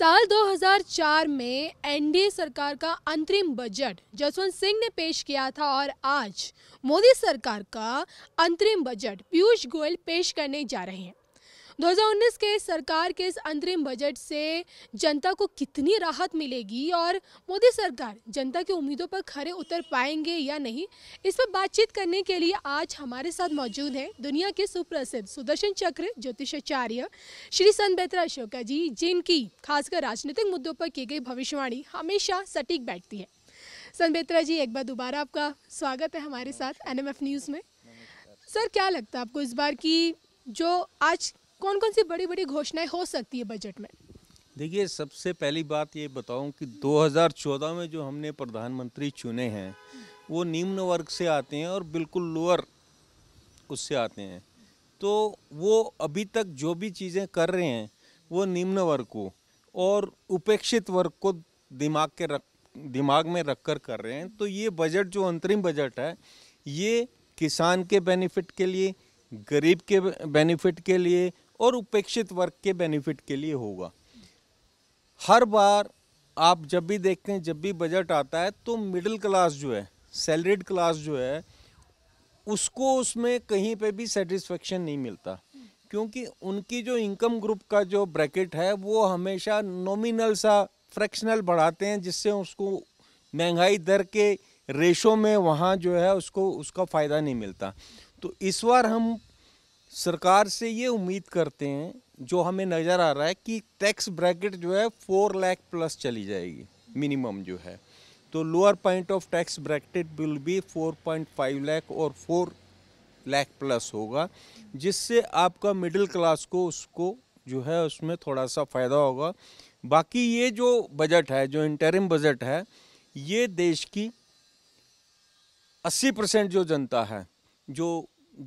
साल 2004 में एनडीए सरकार का अंतरिम बजट जसवंत सिंह ने पेश किया था और आज मोदी सरकार का अंतरिम बजट पीयूष गोयल पेश करने जा रहे हैं 2019 के सरकार के इस अंतरिम बजट से जनता को कितनी राहत मिलेगी और मोदी सरकार जनता की उम्मीदों पर खरे उतर पाएंगे या नहीं इस पर बातचीत करने के लिए आज हमारे साथ मौजूद हैं दुनिया के सुप्रसिद्ध सुदर्शन चक्र ज्योतिषाचार्य श्री संत बेतरा अशोका जी जिनकी खासकर राजनीतिक मुद्दों पर की गई भविष्यवाणी हमेशा सटीक बैठती है संत बेतरा जी एक बार दोबारा आपका स्वागत है हमारे साथ एन न्यूज़ में सर क्या लगता है आपको इस बार की जो आज कौन कौन सी बड़ी बड़ी घोषणाएं हो सकती है बजट में देखिए सबसे पहली बात ये बताऊं कि 2014 में जो हमने प्रधानमंत्री चुने हैं वो निम्न वर्ग से आते हैं और बिल्कुल लोअर उससे आते हैं तो वो अभी तक जो भी चीज़ें कर रहे हैं वो निम्न वर्ग को और उपेक्षित वर्ग को दिमाग के रख दिमाग में रख कर कर रहे हैं तो ये बजट जो अंतरिम बजट है ये किसान के बेनिफिट के लिए गरीब के बेनिफिट के लिए और उपेक्षित वर्ग के बेनिफिट के लिए होगा हर बार आप जब भी देखते हैं जब भी बजट आता है तो मिडिल क्लास जो है सैलरीड क्लास जो है उसको उसमें कहीं पे भी सेटिस्फेक्शन नहीं मिलता क्योंकि उनकी जो इनकम ग्रुप का जो ब्रैकेट है वो हमेशा नॉमिनल सा फ्रैक्शनल बढ़ाते हैं जिससे उसको महंगाई दर के रेशो में वहाँ जो है उसको उसका फ़ायदा नहीं मिलता तो इस बार हम सरकार से ये उम्मीद करते हैं जो हमें नज़र आ रहा है कि टैक्स ब्रैकेट जो है फोर लैख प्लस चली जाएगी मिनिमम जो है तो lower point of tax bracket will be four point five lakh और फोर लैख प्लस होगा जिससे आपका मिडिल क्लास को उसको जो है उसमें थोड़ा सा फ़ायदा होगा बाकी ये जो बजट है जो इंटरिम बजट है ये देश की अस्सी परसेंट जो जनता है जो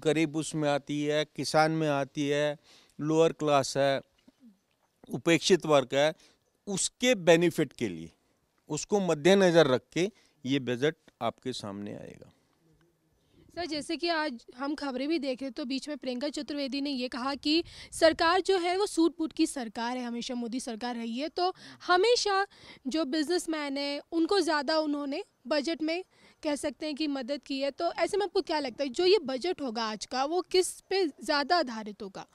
गरीब उसमें आती है किसान में आती है लोअर क्लास है उपेक्षित वर्ग है उसके बेनिफिट के लिए उसको मद्देनज़र रख के ये बजट आपके सामने आएगा सर जैसे कि आज हम खबरें भी देख रहे तो बीच में प्रियंका चतुर्वेदी ने ये कहा कि सरकार जो है वो सूट बूट की सरकार है हमेशा मोदी सरकार रही है तो हमेशा जो बिजनेसमैन है उनको ज़्यादा उन्होंने बजट में कह सकते हैं कि मदद की है तो ऐसे में आपको क्या लगता है जो ये बजट होगा आज का वो किस पे ज़्यादा आधारित होगा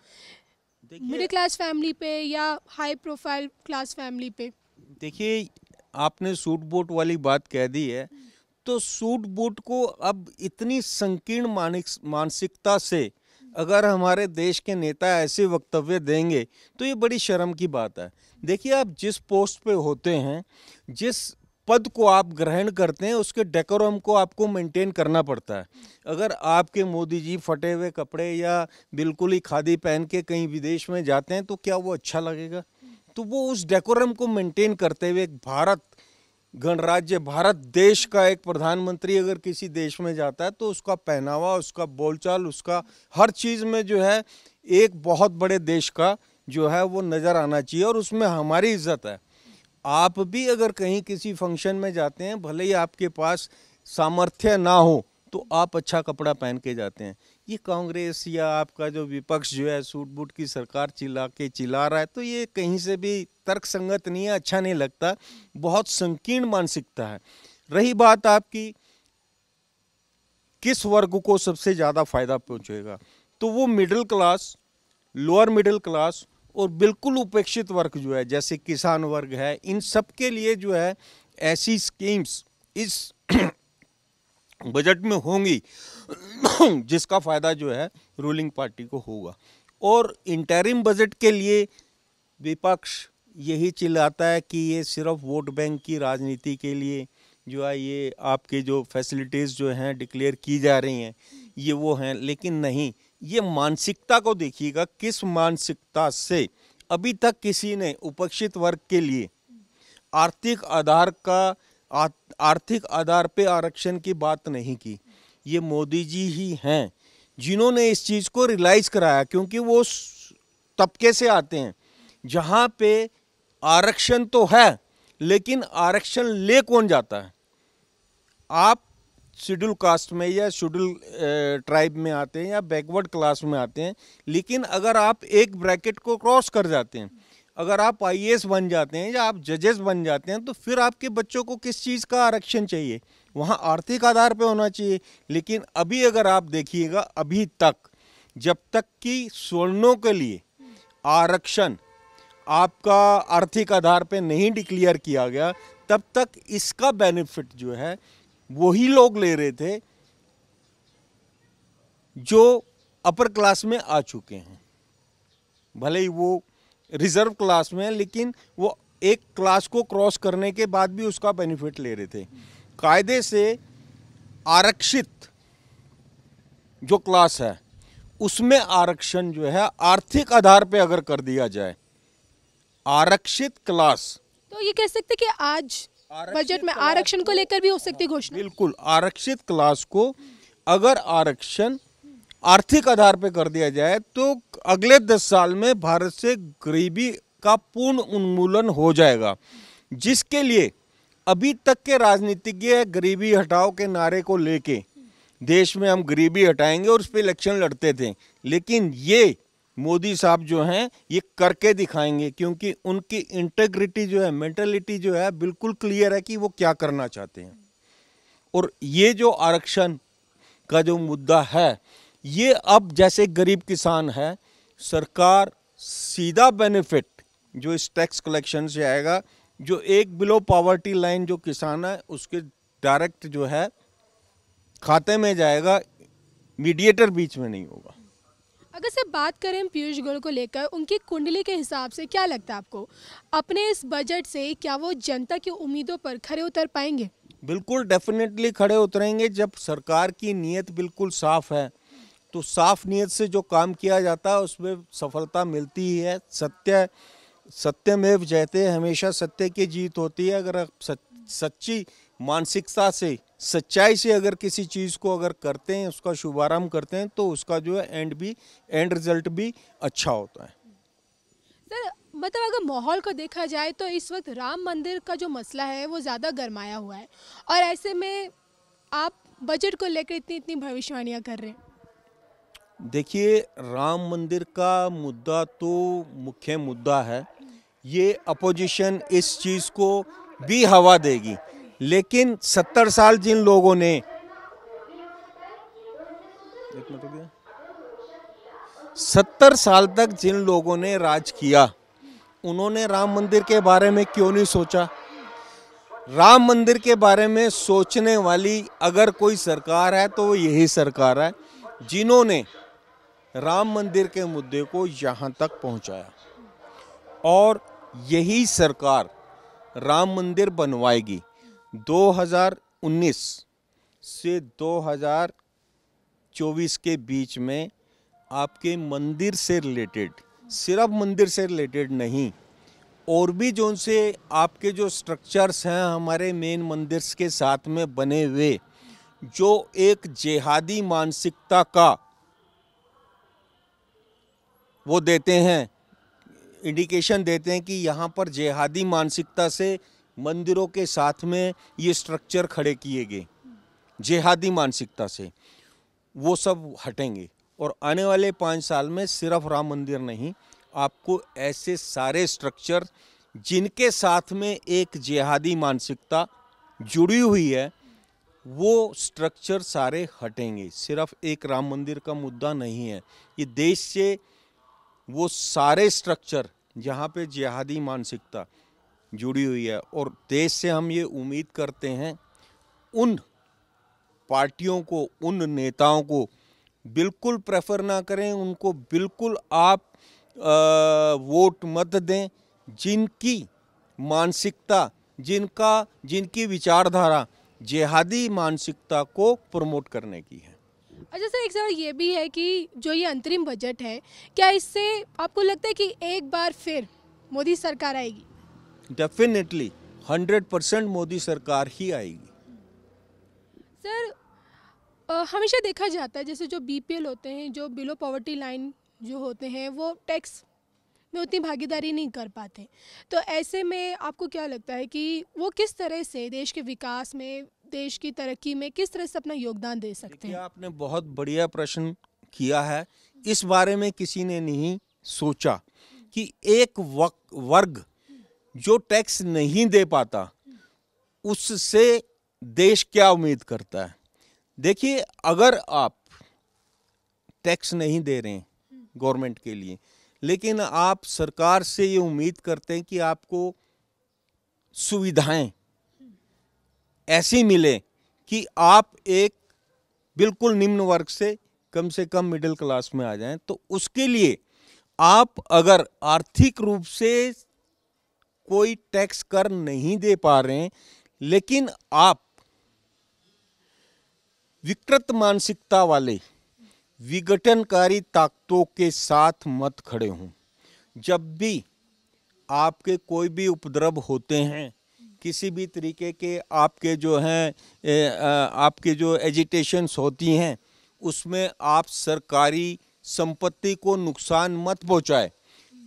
मिडिल क्लास फैमिली पे या हाई प्रोफाइल क्लास फैमिली पे देखिए आपने सूट बूट वाली बात कह दी है तो सूट बूट को अब इतनी संकीर्ण मानसिकता से अगर हमारे देश के नेता ऐसे वक्तव्य देंगे तो ये बड़ी शर्म की बात है देखिए आप जिस पोस्ट पे होते हैं जिस पद को आप ग्रहण करते हैं उसके डेकोरम को आपको मेंटेन करना पड़ता है अगर आपके मोदी जी फटे हुए कपड़े या बिल्कुल ही खादी पहन के कहीं विदेश में जाते हैं तो क्या वो अच्छा लगेगा तो वो उस डेकोरम को मेंटेन करते हुए एक भारत गणराज्य भारत देश का एक प्रधानमंत्री अगर किसी देश में जाता है तो उसका पहनावा उसका बोलचाल उसका हर चीज़ में जो है एक बहुत बड़े देश का जो है वो नज़र आना चाहिए और उसमें हमारी इज्जत है आप भी अगर कहीं किसी फंक्शन में जाते हैं भले ही आपके पास सामर्थ्य ना हो तो आप अच्छा कपड़ा पहन के जाते हैं ये कांग्रेस या आपका जो विपक्ष जो है सूट बूट की सरकार चिल्ला के चिल्ला रहा है तो ये कहीं से भी तर्क संगत नहीं है अच्छा नहीं लगता बहुत संकीर्ण मानसिकता है रही बात आपकी किस वर्ग को सबसे ज़्यादा फायदा पहुँचेगा तो वो middle class lower middle class और बिल्कुल उपेक्षित वर्ग जो है जैसे किसान वर्ग है इन सब के लिए जो है ऐसी स्कीम्स इस बजट में होंगी जिसका फ़ायदा जो है रूलिंग पार्टी को होगा और इंटरिम बजट के लिए विपक्ष यही चिल्लाता है कि ये सिर्फ वोट बैंक की राजनीति के लिए जो है ये आपके जो फैसिलिटीज़ जो हैं डिक्लेयर की जा रही हैं ये वो हैं लेकिन नहीं ये मानसिकता को देखिएगा किस मानसिकता से अभी तक किसी ने उपेक्षित वर्ग के लिए आर्थिक आधार का आर्थिक आधार पे आरक्षण की बात नहीं की ये मोदी जी ही हैं जिन्होंने इस चीज़ को रियलाइज़ कराया क्योंकि वो तबके से आते हैं जहाँ पे आरक्षण तो है लेकिन आरक्षण ले कौन जाता है आप शेड्यूल कास्ट में या शेड्यूल ट्राइब में आते हैं या बैकवर्ड क्लास में आते हैं लेकिन अगर आप एक ब्रैकेट को क्रॉस कर जाते हैं अगर आप आई बन जाते हैं या आप जजेस बन जाते हैं तो फिर आपके बच्चों को किस चीज़ का आरक्षण चाहिए वहाँ आर्थिक आधार पर होना चाहिए लेकिन अभी अगर आप देखिएगा अभी तक जब तक कि स्वर्णों के लिए आरक्षण आपका आर्थिक आधार पे नहीं डिक्लेयर किया गया तब तक इसका बेनिफिट जो है वही लोग ले रहे थे जो अपर क्लास में आ चुके हैं भले ही वो रिजर्व क्लास में है लेकिन वो एक क्लास को क्रॉस करने के बाद भी उसका बेनिफिट ले रहे थे कायदे से आरक्षित जो क्लास है उसमें आरक्षण जो है आर्थिक आधार पे अगर कर दिया जाए आरक्षित क्लास तो ये कह सकते कि आज बजट में आरक्षण को लेकर भी हो सकती घोषणा बिल्कुल आरक्षित क्लास को अगर आरक्षण आर्थिक आधार पर कर दिया जाए तो अगले दस साल में भारत से गरीबी का पूर्ण उन्मूलन हो जाएगा जिसके लिए अभी तक के राजनीतिज्ञ गरीबी हटाओ के नारे को लेके देश में हम गरीबी हटाएंगे और उस पर इलेक्शन लड़ते थे लेकिन ये मोदी साहब जो हैं ये करके दिखाएंगे क्योंकि उनकी इंटेग्रिटी जो है मेंटेलिटी जो है बिल्कुल क्लियर है कि वो क्या करना चाहते हैं और ये जो आरक्षण का जो मुद्दा है ये अब जैसे गरीब किसान है सरकार सीधा बेनिफिट जो इस टैक्स कलेक्शन से आएगा जो एक बिलो पावर्टी लाइन जो किसान है उसके डायरेक्ट जो है खाते में जाएगा मीडिएटर बीच में नहीं होगा अगर से बात करें पीयूष गोयल को लेकर उनकी कुंडली के हिसाब से क्या लगता है आपको अपने इस बजट से क्या वो जनता की उम्मीदों पर खड़े उतर पाएंगे बिल्कुल डेफिनेटली खड़े उतरेंगे जब सरकार की नीयत बिल्कुल साफ है तो साफ नीयत से जो काम किया जाता है उसमें सफलता मिलती ही है सत्य सत्य में जयते हमेशा सत्य की जीत होती है अगर आप सच्ची मानसिकता से सच्चाई से अगर किसी चीज़ को अगर करते हैं उसका शुभारंभ करते हैं तो उसका जो है एंड भी एंड रिजल्ट भी अच्छा होता है सर मतलब अगर माहौल को देखा जाए तो इस वक्त राम मंदिर का जो मसला है वो ज़्यादा गरमाया हुआ है और ऐसे में आप बजट को लेकर इतनी इतनी भविष्यवाणियाँ कर रहे हैं देखिए राम मंदिर का मुद्दा तो मुख्य मुद्दा है ये अपोजिशन इस चीज़ को भी हवा देगी लेकिन सत्तर साल जिन लोगों ने सत्तर साल तक जिन लोगों ने राज किया उन्होंने राम मंदिर के बारे में क्यों नहीं सोचा राम मंदिर के बारे में सोचने वाली अगर कोई सरकार है तो वो यही सरकार है जिन्होंने राम मंदिर के मुद्दे को यहाँ तक पहुँचाया और यही सरकार राम मंदिर बनवाएगी 2019 से 2024 के बीच में आपके मंदिर से रिलेटेड सिर्फ मंदिर से रिलेटेड नहीं और भी जो से आपके जो स्ट्रक्चर्स हैं हमारे मेन मंदिर के साथ में बने हुए जो एक जेहादी मानसिकता का वो देते हैं इंडिकेशन देते हैं कि यहाँ पर जेहादी मानसिकता से मंदिरों के साथ में ये स्ट्रक्चर खड़े किए गए जेहादी मानसिकता से वो सब हटेंगे और आने वाले पाँच साल में सिर्फ राम मंदिर नहीं आपको ऐसे सारे स्ट्रक्चर जिनके साथ में एक जेहादी मानसिकता जुड़ी हुई है वो स्ट्रक्चर सारे हटेंगे सिर्फ एक राम मंदिर का मुद्दा नहीं है ये देश से वो सारे स्ट्रक्चर जहाँ पे जिहादी मानसिकता जुड़ी हुई है और देश से हम ये उम्मीद करते हैं उन पार्टियों को उन नेताओं को बिल्कुल प्रेफर ना करें उनको बिल्कुल आप आ, वोट मत दें जिनकी मानसिकता जिनका जिनकी विचारधारा जिहादी मानसिकता को प्रमोट करने की है अच्छा सर एक सवाल ये भी है कि जो ये अंतरिम बजट है क्या इससे आपको लगता है कि एक बार फिर मोदी सरकार आएगी डेफिनेटली हंड्रेड परसेंट मोदी सरकार ही आएगी सर हमेशा देखा जाता है जैसे जो बीपीएल होते हैं जो बिलो पॉवर्टी लाइन जो होते हैं वो टैक्स में उतनी भागीदारी नहीं कर पाते तो ऐसे में आपको क्या लगता है कि वो किस तरह से देश के विकास में देश की तरक्की में किस तरह से अपना योगदान दे सकते हैं आपने बहुत बढ़िया प्रश्न किया है इस बारे में किसी ने नहीं सोचा कि एक वर्ग जो टैक्स नहीं दे पाता उससे देश क्या उम्मीद करता है देखिए अगर आप टैक्स नहीं दे रहे हैं गवर्नमेंट के लिए लेकिन आप सरकार से ये उम्मीद करते हैं कि आपको सुविधाएं ऐसी मिले कि आप एक बिल्कुल निम्न वर्ग से कम से कम मिडिल क्लास में आ जाएं तो उसके लिए आप अगर आर्थिक रूप से कोई टैक्स कर नहीं दे पा रहे हैं लेकिन आप विकृत मानसिकता वाले विघटनकारी ताकतों के साथ मत खड़े हों जब भी आपके कोई भी उपद्रव होते हैं किसी भी तरीके के आपके जो हैं आपके जो एजिटेशन्स होती हैं उसमें आप सरकारी संपत्ति को नुकसान मत पहुंचाए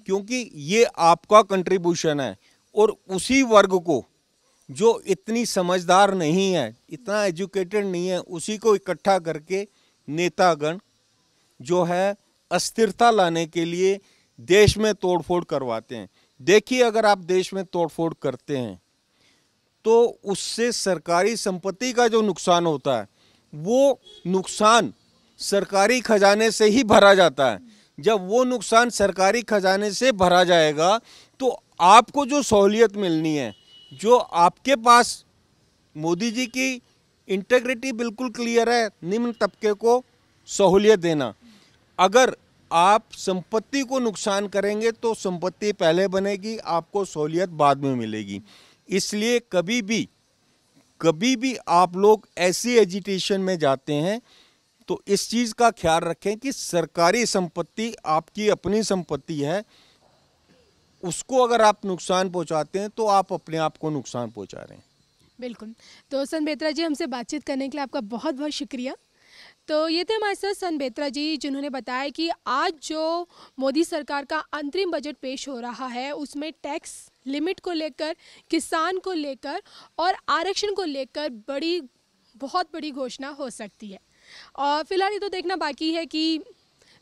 क्योंकि ये आपका कंट्रीब्यूशन है और उसी वर्ग को जो इतनी समझदार नहीं है इतना एजुकेटेड नहीं है उसी को इकट्ठा करके नेतागण जो है अस्थिरता लाने के लिए देश में तोड़फोड़ करवाते हैं देखिए अगर आप देश में तोड़फोड़ करते हैं तो उससे सरकारी संपत्ति का जो नुकसान होता है वो नुकसान सरकारी खजाने से ही भरा जाता है जब वो नुकसान सरकारी खजाने से भरा जाएगा आपको जो सहूलियत मिलनी है जो आपके पास मोदी जी की इंटेग्रिटी बिल्कुल क्लियर है निम्न तबके को सहूलियत देना अगर आप संपत्ति को नुकसान करेंगे तो संपत्ति पहले बनेगी आपको सहूलियत बाद में मिलेगी इसलिए कभी भी कभी भी आप लोग ऐसी एजिटेशन में जाते हैं तो इस चीज़ का ख्याल रखें कि सरकारी संपत्ति आपकी अपनी संपत्ति है उसको अगर आप नुकसान पहुंचाते हैं तो आप अपने आप को नुकसान पहुंचा रहे हैं बिल्कुल तो सन बेत्रा जी हमसे बातचीत करने के लिए आपका बहुत बहुत शुक्रिया तो ये थे हमारे साथ सन बेत्रा जी जिन्होंने बताया कि आज जो मोदी सरकार का अंतरिम बजट पेश हो रहा है उसमें टैक्स लिमिट को लेकर किसान को लेकर और आरक्षण को लेकर बड़ी बहुत बड़ी घोषणा हो सकती है और फिलहाल ये तो देखना बाकी है कि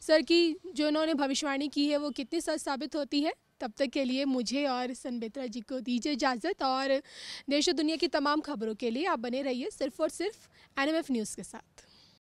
सर की जो उन्होंने भविष्यवाणी की है वो कितनी सच साबित होती है तब तक के लिए मुझे और सनबेत्रा जी को दीजिए इजाज़त और देश और दुनिया की तमाम खबरों के लिए आप बने रहिए सिर्फ और सिर्फ एन न्यूज़ के साथ